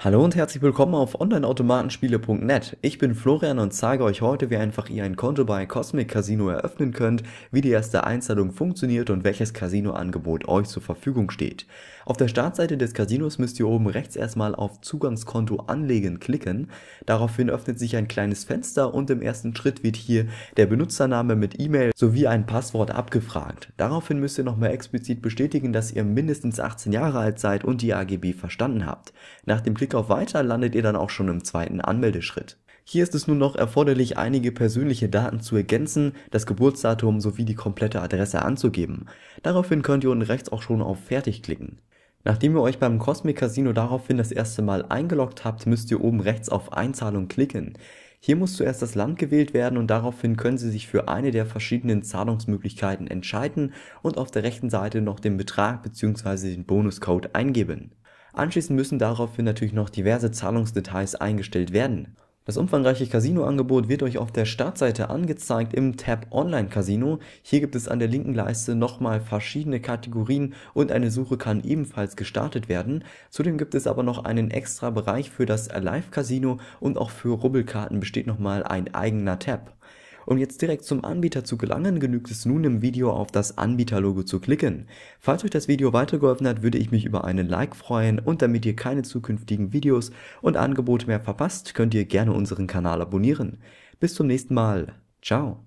Hallo und herzlich willkommen auf onlineautomatenspiele.net. Ich bin Florian und zeige euch heute, wie einfach ihr ein Konto bei Cosmic Casino eröffnen könnt, wie die erste Einzahlung funktioniert und welches Casino-Angebot euch zur Verfügung steht. Auf der Startseite des Casinos müsst ihr oben rechts erstmal auf Zugangskonto anlegen klicken. Daraufhin öffnet sich ein kleines Fenster und im ersten Schritt wird hier der Benutzername mit E-Mail sowie ein Passwort abgefragt. Daraufhin müsst ihr nochmal explizit bestätigen, dass ihr mindestens 18 Jahre alt seid und die AGB verstanden habt. Nach dem Klick Klick auf Weiter landet ihr dann auch schon im zweiten Anmeldeschritt. Hier ist es nun noch erforderlich, einige persönliche Daten zu ergänzen, das Geburtsdatum sowie die komplette Adresse anzugeben. Daraufhin könnt ihr unten rechts auch schon auf Fertig klicken. Nachdem ihr euch beim Cosmic Casino daraufhin das erste Mal eingeloggt habt, müsst ihr oben rechts auf Einzahlung klicken. Hier muss zuerst das Land gewählt werden und daraufhin können Sie sich für eine der verschiedenen Zahlungsmöglichkeiten entscheiden und auf der rechten Seite noch den Betrag bzw. den Bonuscode eingeben. Anschließend müssen daraufhin natürlich noch diverse Zahlungsdetails eingestellt werden. Das umfangreiche Casino-Angebot wird euch auf der Startseite angezeigt im Tab Online Casino. Hier gibt es an der linken Leiste nochmal verschiedene Kategorien und eine Suche kann ebenfalls gestartet werden. Zudem gibt es aber noch einen extra Bereich für das Live Casino und auch für Rubbelkarten besteht nochmal ein eigener Tab. Um jetzt direkt zum Anbieter zu gelangen, genügt es nun im Video auf das Anbieterlogo zu klicken. Falls euch das Video weitergeholfen hat, würde ich mich über einen Like freuen und damit ihr keine zukünftigen Videos und Angebote mehr verpasst, könnt ihr gerne unseren Kanal abonnieren. Bis zum nächsten Mal. Ciao.